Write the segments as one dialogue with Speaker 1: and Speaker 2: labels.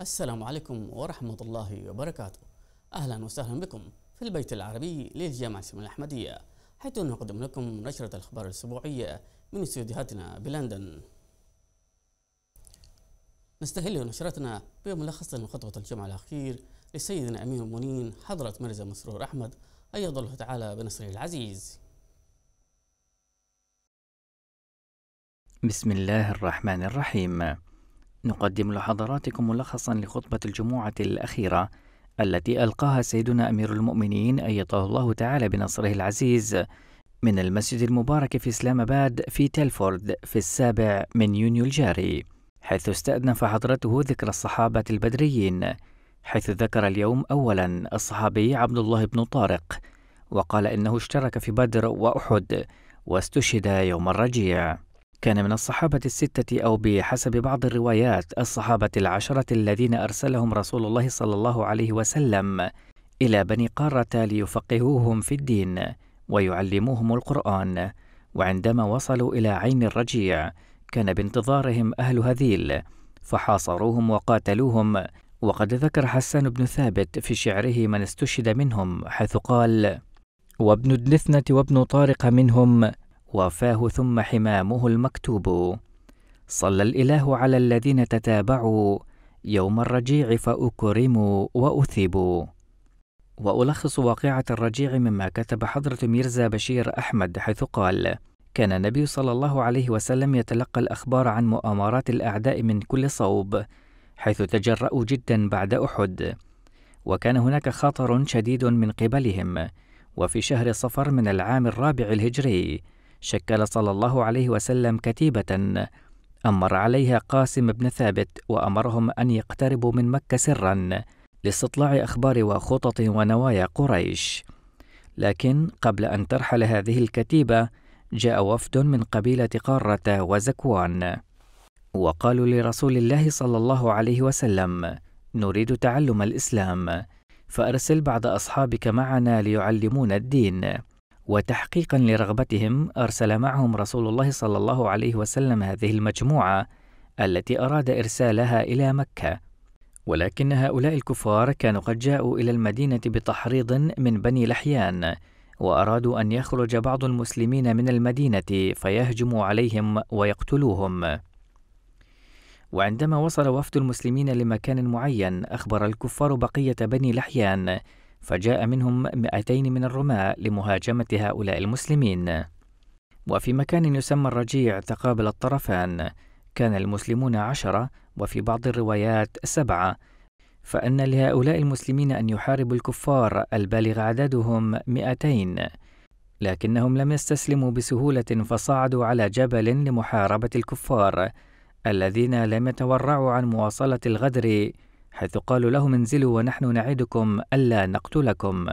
Speaker 1: السلام عليكم ورحمة الله وبركاته أهلا وسهلا بكم في البيت العربي للجامعة الأحمدية حيث نقدم لكم نشرة الأخبار الأسبوعية من استوديوهاتنا بلندن نستهل نشرتنا بملخص خطبة الجمعة الأخير لسيدنا أمير المؤمنين حضرة مرزا مسرور أحمد أيد الله تعالى بنصره العزيز
Speaker 2: بسم الله الرحمن الرحيم نقدم لحضراتكم ملخصا لخطبة الجمعة الأخيرة التي ألقاها سيدنا أمير المؤمنين أيته الله تعالى بنصره العزيز من المسجد المبارك في إسلام آباد في تلفورد في السابع من يونيو الجاري حيث استأنف حضرته ذكر الصحابة البدريين حيث ذكر اليوم أولا الصحابي عبد الله بن طارق وقال إنه اشترك في بدر وأحد واستشهد يوم الرجيع كان من الصحابة الستة أو بحسب بعض الروايات الصحابة العشرة الذين أرسلهم رسول الله صلى الله عليه وسلم إلى بني قارة ليفقهوهم في الدين ويعلموهم القرآن وعندما وصلوا إلى عين الرجيع كان بانتظارهم أهل هذيل فحاصروهم وقاتلوهم وقد ذكر حسان بن ثابت في شعره من استشهد منهم حيث قال وابن الدثنة وابن طارق منهم وفاه ثم حمامه المكتوب صلى الاله على الذين تتابعوا يوم الرجيع فاكرموا واثيبوا والخص واقعه الرجيع مما كتب حضره ميرزا بشير احمد حيث قال كان النبي صلى الله عليه وسلم يتلقى الاخبار عن مؤامرات الاعداء من كل صوب حيث تجرأوا جدا بعد احد وكان هناك خطر شديد من قبلهم وفي شهر صفر من العام الرابع الهجري شكل صلى الله عليه وسلم كتيبة أمر عليها قاسم بن ثابت وأمرهم أن يقتربوا من مكة سرًا لاستطلاع أخبار وخطط ونوايا قريش. لكن قبل أن ترحل هذه الكتيبة، جاء وفد من قبيلة قارة وزكوان، وقالوا لرسول الله صلى الله عليه وسلم: نريد تعلم الإسلام، فأرسل بعض أصحابك معنا ليعلمون الدين. وتحقيقا لرغبتهم أرسل معهم رسول الله صلى الله عليه وسلم هذه المجموعة التي أراد إرسالها إلى مكة ولكن هؤلاء الكفار كانوا قد جاءوا إلى المدينة بتحريض من بني لحيان وأرادوا أن يخرج بعض المسلمين من المدينة فيهجموا عليهم ويقتلوهم وعندما وصل وفد المسلمين لمكان معين أخبر الكفار بقية بني لحيان فجاء منهم مئتين من الرماة لمهاجمة هؤلاء المسلمين وفي مكان يسمى الرجيع تقابل الطرفان كان المسلمون عشرة وفي بعض الروايات سبعة فأن لهؤلاء المسلمين أن يحاربوا الكفار البالغ عددهم مئتين لكنهم لم يستسلموا بسهولة فصعدوا على جبل لمحاربة الكفار الذين لم يتورعوا عن مواصلة الغدر حيث قالوا له منزلوا ونحن نعدكم ألا نقتلكم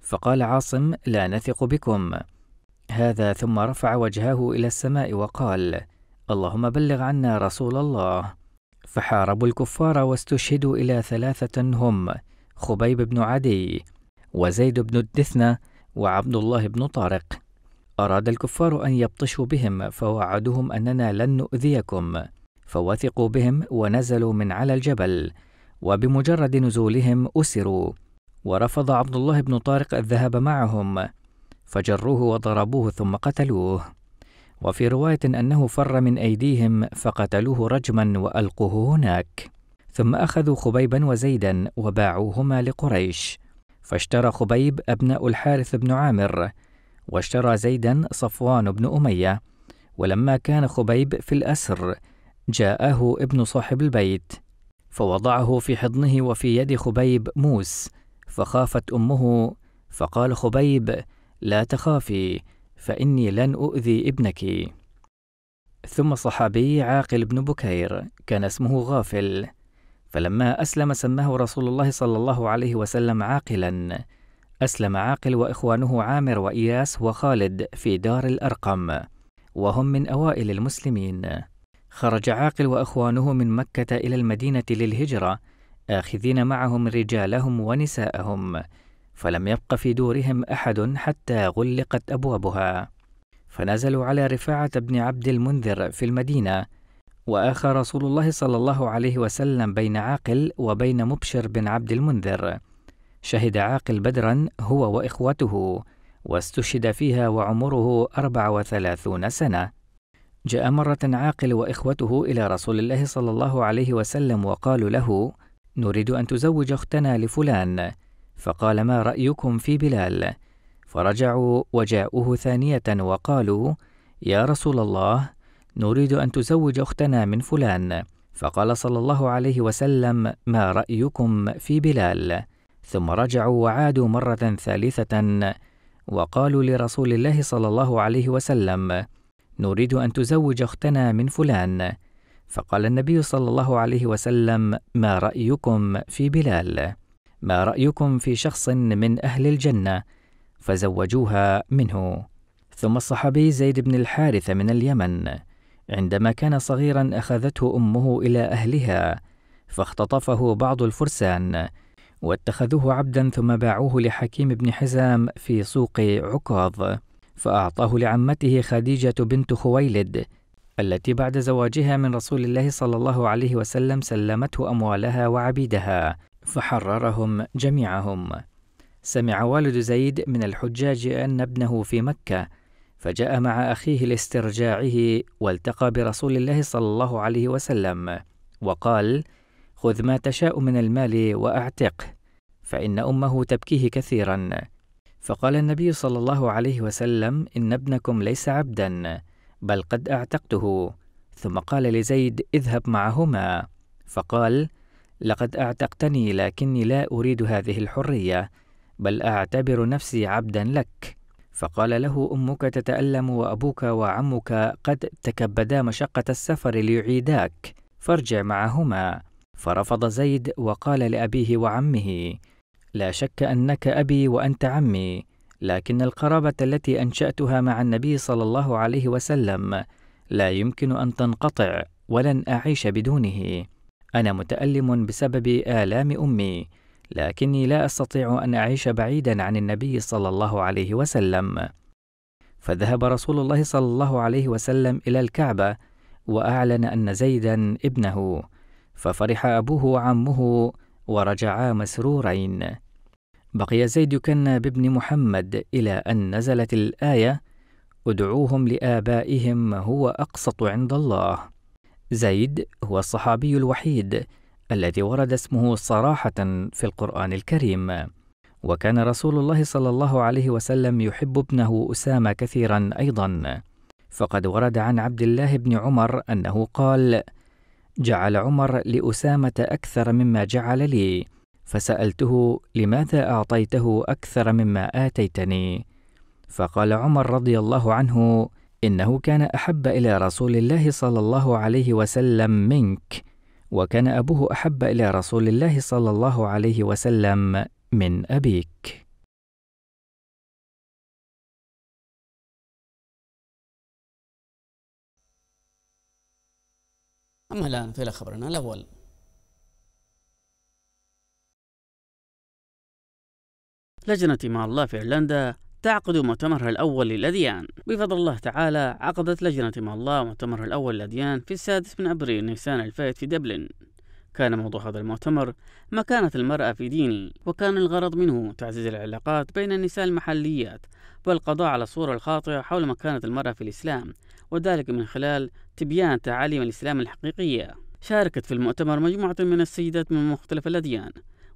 Speaker 2: فقال عاصم لا نثق بكم هذا ثم رفع وجهه إلى السماء وقال اللهم بلغ عنا رسول الله فحاربوا الكفار واستشهدوا إلى ثلاثة هم خبيب بن عدي وزيد بن الدثنة وعبد الله بن طارق أراد الكفار أن يبطشوا بهم فوعدوهم أننا لن نؤذيكم فوثقوا بهم ونزلوا من على الجبل وبمجرد نزولهم أسروا ورفض عبد الله بن طارق الذهاب معهم فجروه وضربوه ثم قتلوه وفي رواية أنه فر من أيديهم فقتلوه رجما وألقوه هناك ثم أخذوا خبيبا وزيدا وباعوهما لقريش فاشترى خبيب أبناء الحارث بن عامر واشترى زيدا صفوان بن أمية ولما كان خبيب في الأسر جاءه ابن صاحب البيت فوضعه في حضنه وفي يد خبيب موس فخافت امه فقال خبيب لا تخافي فاني لن اؤذي ابنك ثم صحابي عاقل بن بكير كان اسمه غافل فلما اسلم سماه رسول الله صلى الله عليه وسلم عاقلا اسلم عاقل واخوانه عامر واياس وخالد في دار الارقم وهم من اوائل المسلمين خرج عاقل واخوانه من مكه الى المدينه للهجره اخذين معهم رجالهم ونساءهم فلم يبق في دورهم احد حتى غلقت ابوابها فنزلوا على رفاعه بن عبد المنذر في المدينه واخى رسول الله صلى الله عليه وسلم بين عاقل وبين مبشر بن عبد المنذر شهد عاقل بدرا هو واخوته واستشهد فيها وعمره اربع وثلاثون سنه جاء مرة عاقل وإخوته إلى رسول الله صلى الله عليه وسلم وقالوا له: نريد أن تزوج أختنا لفلان، فقال ما رأيكم في بلال؟ فرجعوا وجاءوه ثانية وقالوا: يا رسول الله، نريد أن تزوج أختنا من فلان، فقال صلى الله عليه وسلم: ما رأيكم في بلال؟ ثم رجعوا وعادوا مرة ثالثة، وقالوا لرسول الله صلى الله عليه وسلم: نريد أن تزوج أختنا من فلان فقال النبي صلى الله عليه وسلم ما رأيكم في بلال ما رأيكم في شخص من أهل الجنة فزوجوها منه ثم الصحابي زيد بن الحارث من اليمن عندما كان صغيرا أخذته أمه إلى أهلها فاختطفه بعض الفرسان واتخذوه عبدا ثم باعوه لحكيم بن حزام في سوق عكاظ فأعطاه لعمته خديجة بنت خويلد التي بعد زواجها من رسول الله صلى الله عليه وسلم سلمته أموالها وعبيدها فحررهم جميعهم سمع والد زيد من الحجاج أن ابنه في مكة فجاء مع أخيه لاسترجاعه والتقى برسول الله صلى الله عليه وسلم وقال خذ ما تشاء من المال وأعتقه فإن أمه تبكيه كثيرا فقال النبي صلى الله عليه وسلم إن ابنكم ليس عبدا بل قد أعتقته ثم قال لزيد اذهب معهما فقال لقد أعتقتني لكني لا أريد هذه الحرية بل أعتبر نفسي عبدا لك فقال له أمك تتألم وأبوك وعمك قد تكبدا مشقة السفر ليعيداك فارجع معهما فرفض زيد وقال لأبيه وعمه لا شك انك ابي وانت عمي لكن القرابه التي انشاتها مع النبي صلى الله عليه وسلم لا يمكن ان تنقطع ولن اعيش بدونه انا متالم بسبب الام امي لكني لا استطيع ان اعيش بعيدا عن النبي صلى الله عليه وسلم فذهب رسول الله صلى الله عليه وسلم الى الكعبه واعلن ان زيدا ابنه ففرح ابوه وعمه ورجعا مسرورين بقي زيد يكنى بابن محمد إلى أن نزلت الآية ادعوهم لآبائهم هو أقسط عند الله زيد هو الصحابي الوحيد الذي ورد اسمه صراحة في القرآن الكريم وكان رسول الله صلى الله عليه وسلم يحب ابنه أسامة كثيرا أيضا فقد ورد عن عبد الله بن عمر أنه قال جعل عمر لأسامة أكثر مما جعل لي فسالته لماذا اعطيته اكثر مما اتيتني فقال عمر رضي الله عنه انه كان احب الى رسول الله صلى الله عليه وسلم منك وكان ابوه احب الى رسول الله صلى الله عليه وسلم من ابيك
Speaker 3: أما الآن في خبرنا
Speaker 1: الأول لجنة مع الله في إيرلندا تعقد مؤتمرها الأول للأديان بفضل الله تعالى عقدت لجنة مع الله مؤتمرها الأول للأديان في السادس من أبريل نيسان الفائت في دبلن كان موضوع هذا المؤتمر مكانة المرأة في ديني وكان الغرض منه تعزيز العلاقات بين النساء المحليات والقضاء على الصورة الخاطئة حول مكانة المرأة في الإسلام وذلك من خلال تبيان تعاليم الإسلام الحقيقية شاركت في المؤتمر مجموعة من السيدات من مختلف الأديان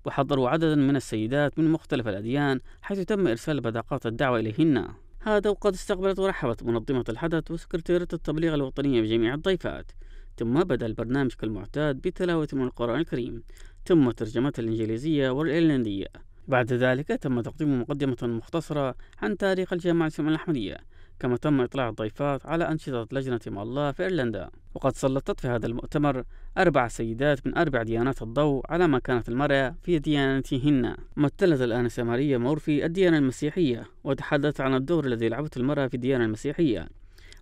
Speaker 1: وحضروا عددا من السيدات من مختلف الأديان حيث تم إرسال بطاقات الدعوة إليهن هذا وقد استقبلت ورحبت منظمة الحدث وسكرتيرة التبليغ الوطنية بجميع الضيفات ثم بدأ البرنامج كالمعتاد بتلاوة من القرآن الكريم ثم ترجمتها الإنجليزية والإيرلندية بعد ذلك تم تقديم مقدمة مختصرة عن تاريخ الجامعة الأحمدية كما تم إطلاع الضيفات على أنشطة لجنة مع الله في إيرلندا وقد سلطت في هذا المؤتمر أربع سيدات من أربع ديانات الضوء على مكانة المرأة في ديانتهن مثلت الآنسة ماريا مورفي الديانة المسيحية وتحدثت عن الدور الذي لعبته المرأة في الديانة المسيحية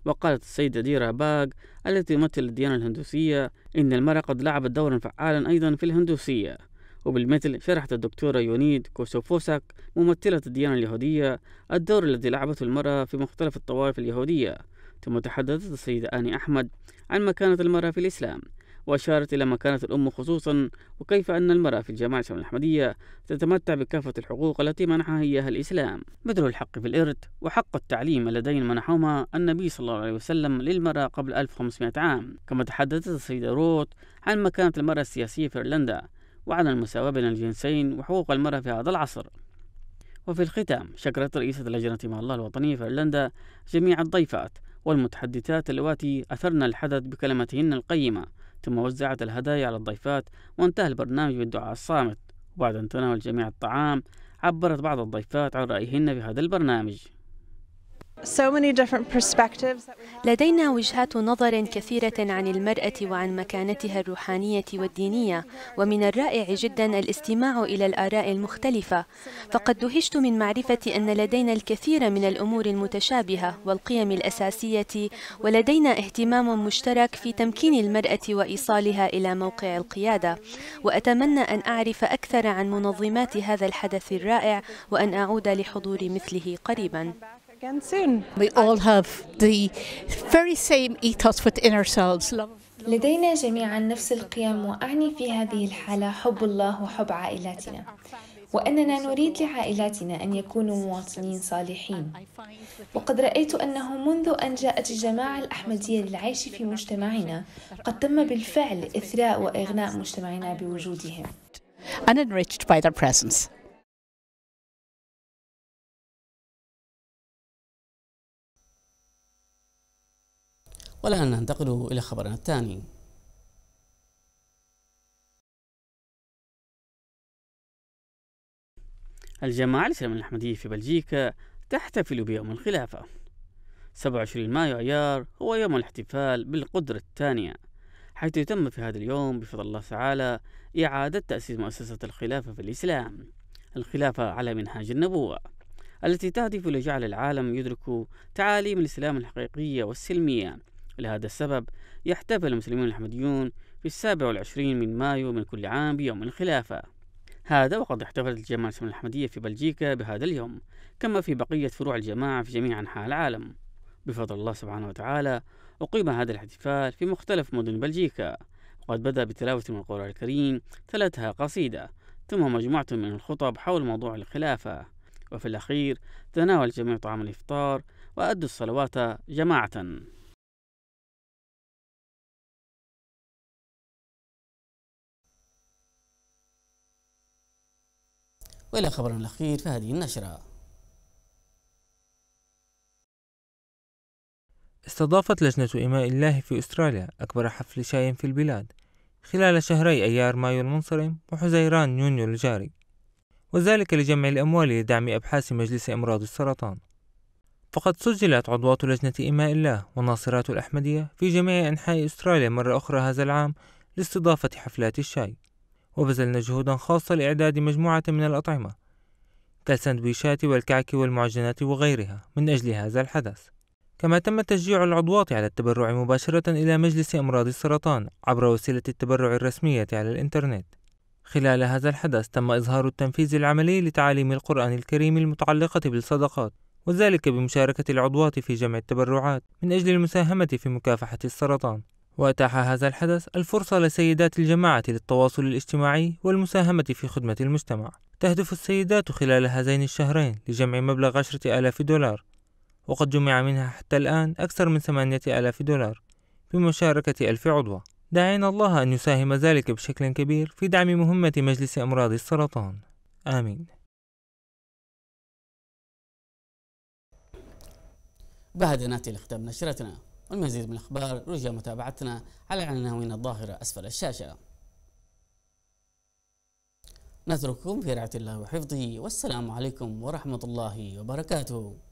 Speaker 1: وقالت السيدة ديرا باغ التي تمثل الديانة الهندوسية إن المرأة قد لعبت دورا فعالا أيضا في الهندوسية وبالمثل شرحت الدكتورة يونيد كوسوفوساك ممثلة الديانة اليهودية الدور الذي لعبته المرأة في مختلف الطوائف اليهودية ثم تحدثت السيدة آني أحمد عن مكانة المرأة في الإسلام وأشارت إلى مكانة الأم خصوصا وكيف أن المرأة في الجماعة الأحمدية تتمتع بكافة الحقوق التي منحها إياها الإسلام مثل الحق في الإرث وحق التعليم اللذين منحهما النبي صلى الله عليه وسلم للمرأة قبل 1500 عام كما تحدثت السيدة روت عن مكانة المرأة السياسية في إيرلندا وعلى المساواة بين الجنسين وحقوق المرأة في هذا العصر وفي الختام شكرت رئيسة لجنة مع الله الوطنية في إيرلندا جميع الضيفات والمتحدثات اللواتي أثرن الحدث بكلمتهن القيمة ثم وزعت الهدايا على الضيفات وانتهى البرنامج بالدعاء الصامت وبعد أن تناول جميع الطعام عبرت بعض الضيفات عن رأيهن في هذا البرنامج
Speaker 3: لدينا وجهات نظر كثيرة عن المرأة وعن مكانتها الروحانية والدينية ومن الرائع جدا الاستماع إلى الآراء المختلفة فقد دهشت من معرفة أن لدينا الكثير من الأمور المتشابهة والقيم الأساسية ولدينا اهتمام مشترك في تمكين المرأة وإيصالها إلى موقع القيادة وأتمنى أن أعرف أكثر عن منظمات هذا الحدث الرائع وأن أعود لحضور مثله قريباً
Speaker 1: again soon. We all have the
Speaker 3: very same ethos within ourselves. Love لدينا جميعا نفس القيم وأعني في هذه الحالة حب الله وحب عائلاتنا وأننا نريد لعائلاتنا أن يكونوا مواطنين صالحين وقد رأيت أنه منذ أن جاءت الجماعة الأحمدية للعيش في مجتمعنا قد تم بالفعل إثراء وإغناء مجتمعنا بوجودهم
Speaker 1: and enriched by their presence. والآن ننتقل إلى خبرنا الثاني الجماعة الإسلامية الأحمدية في بلجيكا تحتفل بيوم الخلافة 27 مايو أيار هو يوم الاحتفال بالقدرة الثانية حيث يتم في هذا اليوم بفضل الله تعالى إعادة تأسيس مؤسسة الخلافة في الإسلام الخلافة على منهاج النبوة التي تهدف لجعل العالم يدرك تعاليم الإسلام الحقيقية والسلمية لهذا السبب يحتفل المسلمون الأحمديون في السابع والعشرين من مايو من كل عام بيوم الخلافة هذا وقد احتفلت الجماعة الأحمدية في بلجيكا بهذا اليوم كما في بقية فروع الجماعة في جميع أنحاء العالم بفضل الله سبحانه وتعالى أقيم هذا الاحتفال في مختلف مدن بلجيكا وقد بدأ بتلاوة من القرآن الكريم تلتها قصيدة ثم مجموعة من الخطب حول موضوع الخلافة وفي الأخير تناول الجميع طعام الإفطار وأدوا الصلوات جماعة وإلى خبرنا الأخير
Speaker 3: هذه النشرة استضافت لجنة إماء الله في أستراليا أكبر حفل شاي في البلاد خلال شهري أيار مايو المنصرم وحزيران يونيو الجاري وذلك لجمع الأموال لدعم أبحاث مجلس أمراض السرطان فقد سجلت عضوات لجنة إماء الله وناصرات الأحمدية في جميع أنحاء أستراليا مرة أخرى هذا العام لاستضافة حفلات الشاي وبذلنا جهودا خاصة لإعداد مجموعة من الأطعمة كالسندويشات والكعك والمعجنات وغيرها من أجل هذا الحدث كما تم تشجيع العضوات على التبرع مباشرة إلى مجلس أمراض السرطان عبر وسيلة التبرع الرسمية على الإنترنت خلال هذا الحدث تم إظهار التنفيذ العملي لتعاليم القرآن الكريم المتعلقة بالصدقات وذلك بمشاركة العضوات في جمع التبرعات من أجل المساهمة في مكافحة السرطان وأتاح هذا الحدث الفرصة لسيدات الجماعة للتواصل الاجتماعي والمساهمة في خدمة المجتمع تهدف السيدات خلال هذين الشهرين لجمع مبلغ عشرة آلاف دولار وقد جمع منها حتى الآن أكثر من ثمانية آلاف دولار بمشاركة ألف عضو داعينا الله أن يساهم ذلك بشكل كبير في دعم مهمة مجلس أمراض السرطان آمين
Speaker 1: بهذا ناتي نشرتنا والمزيد من الأخبار رجاء متابعتنا على العناوين الظاهرة أسفل الشاشة نترككم في رعاية الله وحفظه والسلام عليكم ورحمة الله وبركاته